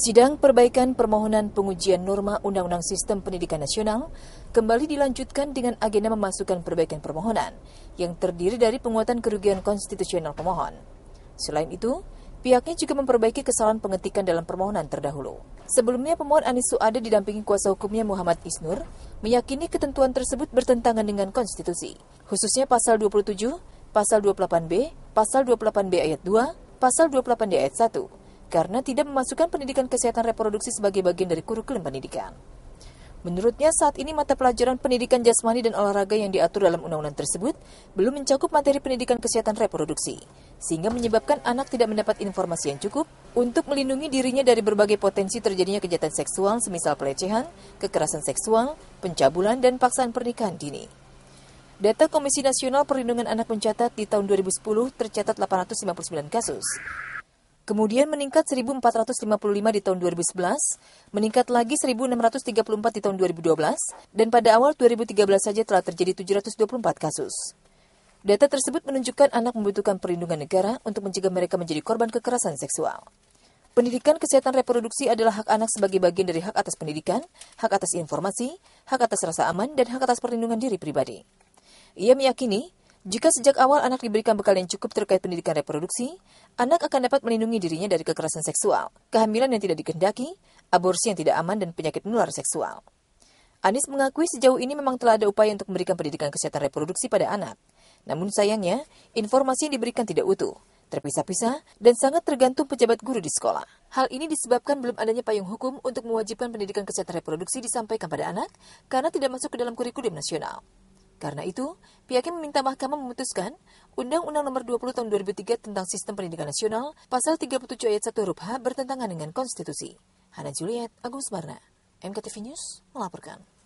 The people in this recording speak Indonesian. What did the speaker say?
Sidang perbaikan permohonan pengujian norma Undang-Undang Sistem Pendidikan Nasional kembali dilanjutkan dengan agenda memasukkan perbaikan permohonan yang terdiri dari penguatan kerugian konstitusional pemohon. Selain itu, pihaknya juga memperbaiki kesalahan pengetikan dalam permohonan terdahulu. Sebelumnya pemohon Anis Suada didampingi kuasa hukumnya Muhammad Isnur meyakini ketentuan tersebut bertentangan dengan konstitusi, khususnya pasal 27, pasal 28B, pasal 28B ayat 2, pasal 28D ayat 1 karena tidak memasukkan pendidikan kesehatan reproduksi sebagai bagian dari kurikulum pendidikan. Menurutnya, saat ini mata pelajaran pendidikan jasmani dan olahraga yang diatur dalam undang-undang tersebut belum mencakup materi pendidikan kesehatan reproduksi, sehingga menyebabkan anak tidak mendapat informasi yang cukup untuk melindungi dirinya dari berbagai potensi terjadinya kejahatan seksual semisal pelecehan, kekerasan seksual, pencabulan, dan paksaan pernikahan dini. Data Komisi Nasional Perlindungan Anak mencatat di tahun 2010 tercatat 859 kasus, kemudian meningkat 1.455 di tahun 2011, meningkat lagi 1.634 di tahun 2012, dan pada awal 2013 saja telah terjadi 724 kasus. Data tersebut menunjukkan anak membutuhkan perlindungan negara untuk mencegah mereka menjadi korban kekerasan seksual. Pendidikan kesehatan reproduksi adalah hak anak sebagai bagian dari hak atas pendidikan, hak atas informasi, hak atas rasa aman, dan hak atas perlindungan diri pribadi. Ia meyakini jika sejak awal anak diberikan bekal yang cukup terkait pendidikan reproduksi, anak akan dapat melindungi dirinya dari kekerasan seksual, kehamilan yang tidak dikehendaki, aborsi yang tidak aman, dan penyakit menular seksual. Anies mengakui sejauh ini memang telah ada upaya untuk memberikan pendidikan kesehatan reproduksi pada anak. Namun sayangnya, informasi yang diberikan tidak utuh, terpisah-pisah, dan sangat tergantung pejabat guru di sekolah. Hal ini disebabkan belum adanya payung hukum untuk mewajibkan pendidikan kesehatan reproduksi disampaikan pada anak karena tidak masuk ke dalam kurikulum nasional. Karena itu, pihaknya meminta mahkamah memutuskan Undang-Undang Nomor 20 Tahun 2003 tentang Sistem Pendidikan Nasional, Pasal 37 Ayat 1 huruf H bertentangan dengan konstitusi. Hana Juliet, Agung Semarna, MKTV News melaporkan.